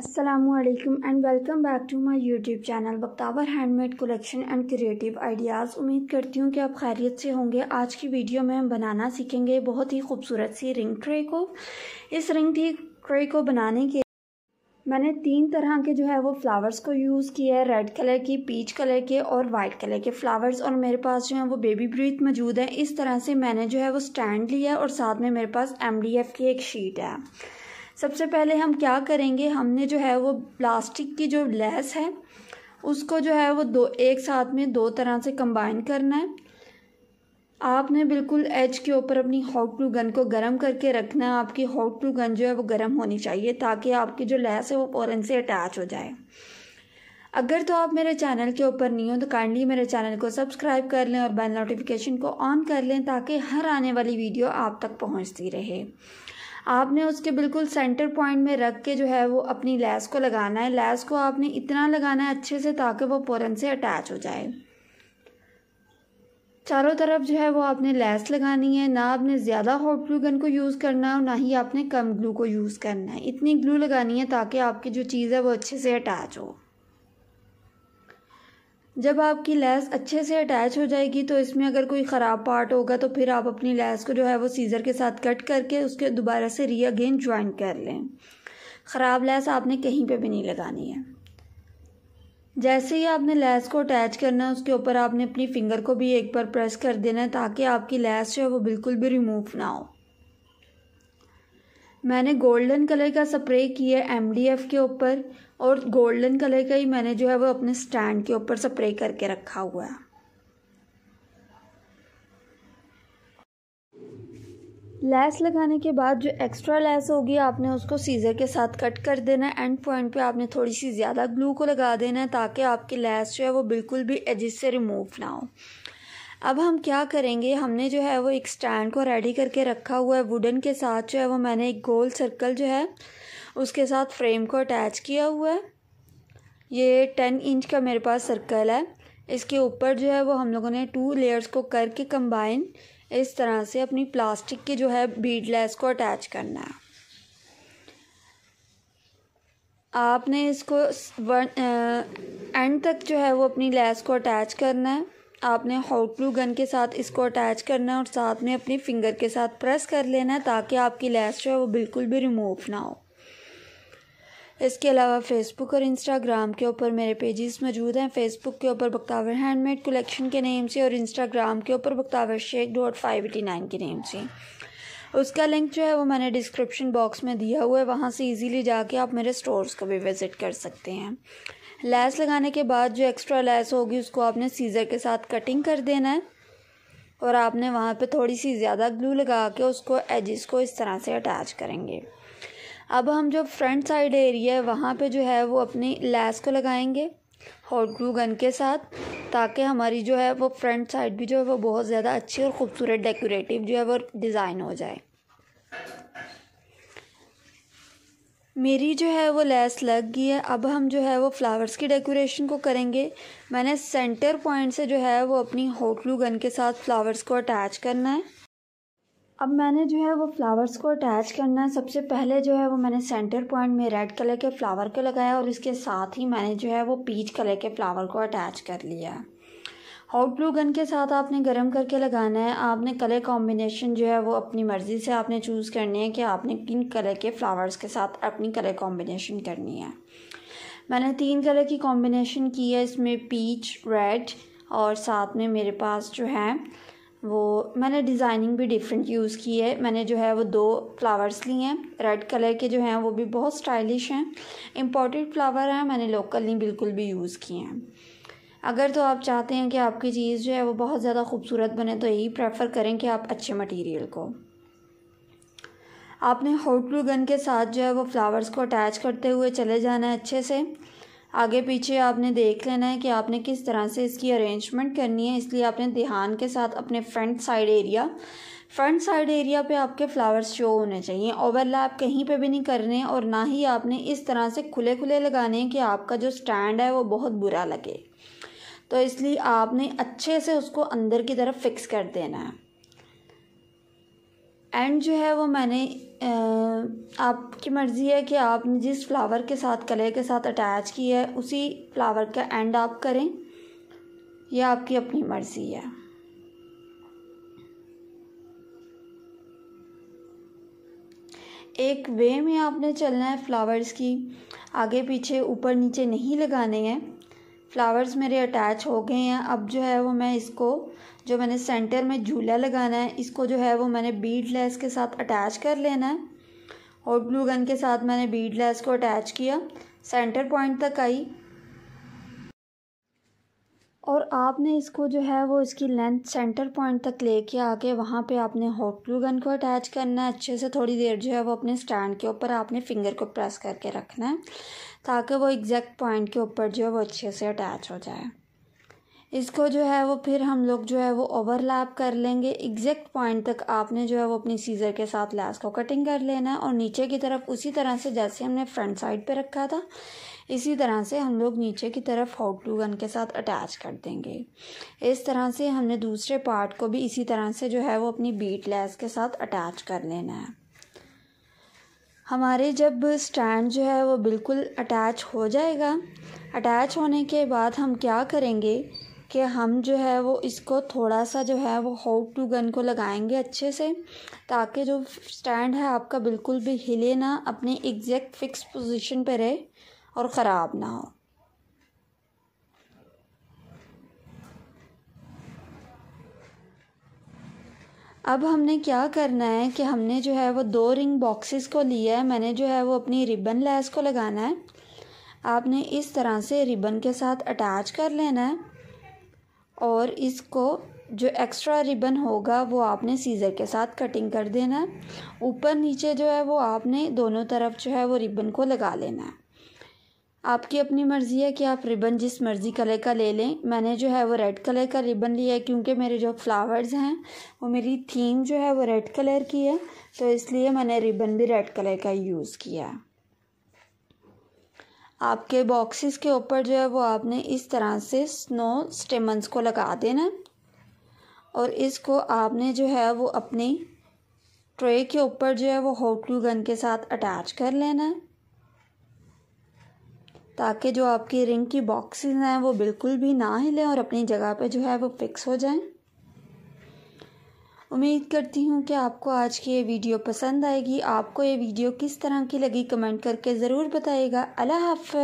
असलकम and welcome back to my YouTube channel Bakhtawar handmade collection and creative ideas उम्मीद करती हूँ कि आप खैरियत से होंगे आज की वीडियो में हम बनाना सीखेंगे बहुत ही खूबसूरत सी रिंग ट्रे को इस रिंग ट्रे को बनाने के मैंने तीन तरह के जो है वो फ्लावर्स को यूज़ किया है रेड कलर की पीच कलर के और वाइट कलर के फ्लावर्स और मेरे पास जो है वो बेबी ब्रीथ मौजूद है इस तरह से मैंने जो है वो स्टैंड लिया और साथ में मेरे पास एम के एक शीट है सबसे पहले हम क्या करेंगे हमने जो है वो प्लास्टिक की जो लेस है उसको जो है वो दो एक साथ में दो तरह से कंबाइन करना है आपने बिल्कुल एज के ऊपर अपनी हॉट ग्लू गन को गर्म करके रखना है आपकी हॉट ग्लू गन जो है वो गर्म होनी चाहिए ताकि आपकी जो लैस है वो फ़ौरन से अटैच हो जाए अगर तो आप मेरे चैनल के ऊपर नहीं हो तो काइंडली मेरे चैनल को सब्सक्राइब कर लें और बेल नोटिफिकेशन को ऑन कर लें ताकि हर आने वाली वीडियो आप तक पहुंचती रहे आपने उसके बिल्कुल सेंटर पॉइंट में रख के जो है वो अपनी लैस को लगाना है लैस को आपने इतना लगाना है अच्छे से ताकि वो फ़ौरन से अटैच हो जाए चारों तरफ जो है वो आपने लैस लगानी है ना आपने ज़्यादा हॉट ग्लू गन को यूज़ करना है और ना ही आपने कम ग्लू को यूज़ करना है इतनी ग्लू लगानी है ताकि आपकी जो चीज़ है वो अच्छे से अटैच हो जब आपकी लैस अच्छे से अटैच हो जाएगी तो इसमें अगर कोई ख़राब पार्ट होगा तो फिर आप अपनी लैस को जो है वो सीज़र के साथ कट करके उसके दोबारा से री अगेन ज्वाइन कर लें ख़राब लैस आपने कहीं पे भी नहीं लगानी है जैसे ही आपने लैस को अटैच करना है उसके ऊपर आपने अपनी फ़िंगर को भी एक बार प्रेस कर देना है ताकि आपकी लैस जो है वो बिल्कुल भी रिमूव ना हो मैंने गोल्डन कलर का स्प्रे किया एम के ऊपर और गोल्डन कलर का ही मैंने जो है वो अपने स्टैंड के ऊपर स्प्रे करके रखा हुआ है लैस लगाने के बाद जो एक्स्ट्रा लैस होगी आपने उसको सीज़र के साथ कट कर देना है एंड पॉइंट पे आपने थोड़ी सी ज़्यादा ग्लू को लगा देना है ताकि आपकी लैस जो है वो बिल्कुल भी एजिस से रिमूव ना हो अब हम क्या करेंगे हमने जो है वो एक स्टैंड को रेडी करके रखा हुआ है वुडन के साथ जो है वो मैंने एक गोल सर्कल जो है उसके साथ फ्रेम को अटैच किया हुआ है ये टेन इंच का मेरे पास सर्कल है इसके ऊपर जो है वो हम लोगों ने टू लेयर्स को करके कंबाइन इस तरह से अपनी प्लास्टिक की जो है बीड लेस को अटैच करना है आपने इसको वन, एंड तक जो है वो अपनी लेस को अटैच करना है आपने हॉट ग्लू गन के साथ इसको अटैच करना है और साथ में अपनी फिंगर के साथ प्रेस कर लेना है ताकि आपकी लैस जो है वो बिल्कुल भी रिमूव ना हो इसके अलावा फेसबुक और इंस्टाग्राम के ऊपर मेरे पेजेस मौजूद हैं फेसबुक के ऊपर बक्तावर हैंडमेड कलेक्शन के नेम से और इंस्टाग्राम के ऊपर Bakhtawar Shaikh dot five eighty nine के नेम से उसका लिंक जो है वो मैंने डिस्क्रिप्शन बॉक्स में दिया हुआ है वहाँ से इजीली जाके आप मेरे स्टोर्स को भी विज़िट कर सकते हैं लैस लगाने के बाद जो एक्स्ट्रा लैस होगी उसको आपने सीज़र के साथ कटिंग कर देना है और आपने वहाँ पे थोड़ी सी ज़्यादा ग्लू लगा के उसको एजिस को इस तरह से अटैच करेंगे अब हम जो फ्रंट साइड एरिया है वहाँ पे जो है वो अपनी लैस को लगाएंगे हॉट ग्लू गन के साथ ताकि हमारी जो है वो फ्रंट साइड भी जो है वो बहुत ज़्यादा अच्छी और ख़ूबसूरत डेकोरेटिव जो है वो डिज़ाइन हो जाए मेरी जो है वो लेस लग गई है अब हम जो है वो फ्लावर्स की डेकोरेशन को करेंगे मैंने सेंटर पॉइंट से जो है वो अपनी हॉट ग्लू गन के साथ फ्लावर्स को अटैच करना है अब मैंने जो है वो फ्लावर्स को अटैच करना है सबसे पहले जो है वो मैंने सेंटर पॉइंट में रेड कलर के फ्लावर को लगाया और इसके साथ ही मैंने जो है वो पीच कलर के फ्लावर को अटैच कर लिया हॉट ग्लू गन के साथ आपने गर्म करके लगाना है आपने कलर कॉम्बिनेशन जो है वो अपनी मर्ज़ी से आपने चूज़ करनी है कि आपने किन कलर के फ्लावर्स के साथ अपनी कलर कॉम्बिनेशन करनी है मैंने तीन कलर की कॉम्बिनेशन की है इसमें पीच रेड और साथ में मेरे पास जो है वो मैंने डिज़ाइनिंग भी डिफरेंट यूज़ की है मैंने जो है वो दो फ्लावर्स लिए हैं रेड कलर के जो हैं वो भी बहुत स्टाइलिश हैं इम्पोर्टेड फ्लावर हैं मैंने लोकल नहीं बिल्कुल भी यूज़ किए हैं अगर तो आप चाहते हैं कि आपकी चीज़ जो है वो बहुत ज़्यादा खूबसूरत बने तो यही प्रेफर करें कि आप अच्छे मटेरियल को आपने हॉट ग्लू गन के साथ जो है वो फ्लावर्स को अटैच करते हुए चले जाना है अच्छे से आगे पीछे आपने देख लेना है कि आपने किस तरह से इसकी अरेंजमेंट करनी है इसलिए आपने ध्यान के साथ अपने front side area front side area पे आपके फ्लावर्स शो होने चाहिए ओवरलैप कहीं पे भी नहीं करने और ना ही आपने इस तरह से खुले खुले लगाने हैं कि आपका जो स्टैंड है वो बहुत बुरा लगे तो इसलिए आपने अच्छे से उसको अंदर की तरफ फिक्स कर देना है एंड जो है वो मैंने आपकी मर्ज़ी है कि आपने जिस फ्लावर के साथ कलर के साथ अटैच किया है उसी फ्लावर का एंड आप करें यह आपकी अपनी मर्ज़ी है एक वे में आपने चलना है फ्लावर्स की आगे पीछे ऊपर नीचे नहीं लगाने हैं फ्लावर्स मेरे अटैच हो गए हैं अब जो है वो मैं इसको जो मैंने सेंटर में झूला लगाना है इसको जो है वो मैंने बीड लेस के साथ अटैच कर लेना है और ग्लू गन के साथ मैंने बीड लेस को अटैच किया सेंटर पॉइंट तक आई और आपने इसको जो है वो इसकी लेंथ सेंटर पॉइंट तक लेके आके वहाँ पे आपने हॉट ग्लू गन को अटैच करना है अच्छे से थोड़ी देर जो है वो अपने स्टैंड के ऊपर आपने फिंगर को प्रेस करके रखना है ताकि वो एग्जैक्ट पॉइंट के ऊपर जो है वो अच्छे से अटैच हो जाए इसको जो है वो फिर हम लोग जो है वो ओवरलैप कर लेंगे एग्जैक्ट पॉइंट तक आपने जो है वो अपनी सीज़र के साथ लैस को कटिंग कर लेना है और नीचे की तरफ उसी तरह से जैसे हमने फ्रंट साइड पे रखा था इसी तरह से हम लोग नीचे की तरफ हॉट ग्लू गन के साथ अटैच कर देंगे इस तरह से हमने दूसरे पार्ट को भी इसी तरह से जो है वो अपनी बीट लैस के साथ अटैच कर लेना है हमारे जब स्टैंड जो है वो बिल्कुल अटैच हो जाएगा अटैच होने के बाद हम क्या करेंगे कि हम जो है वो इसको थोड़ा सा जो है वो हाउ टू गन को लगाएंगे अच्छे से ताकि जो स्टैंड है आपका बिल्कुल भी हिले ना अपने एग्जैक्ट फिक्स पोजीशन पर रहे और ख़राब ना हो अब हमने क्या करना है कि हमने जो है वो दो रिंग बॉक्सेस को लिया है मैंने जो है वो अपनी रिबन लैस को लगाना है आपने इस तरह से रिबन के साथ अटैच कर लेना है और इसको जो एक्स्ट्रा रिबन होगा वो आपने सीज़र के साथ कटिंग कर देना है ऊपर नीचे जो है वो आपने दोनों तरफ जो है वो रिबन को लगा लेना है आपकी अपनी मर्ज़ी है कि आप रिबन जिस मर्ज़ी कलर का ले लें मैंने जो है वो रेड कलर का रिबन लिया है क्योंकि मेरे जो फ्लावर्स हैं वो मेरी थीम जो है वो रेड कलर की है तो इसलिए मैंने रिबन भी रेड कलर का यूज़ किया है आपके बॉक्सेस के ऊपर जो है वो आपने इस तरह से स्नो स्टेमन्स को लगा देना और इसको आपने जो है वो अपनी ट्रे के ऊपर जो है वो हॉट ग्लू गन के साथ अटैच कर लेना ताकि जो आपकी रिंग की बॉक्सेस हैं वो बिल्कुल भी ना हिलें और अपनी जगह पे जो है वो फिक्स हो जाएं उम्मीद करती हूँ कि आपको आज की ये वीडियो पसंद आएगी आपको ये वीडियो किस तरह की लगी कमेंट करके ज़रूर बताइएगा अल्लाह हाफ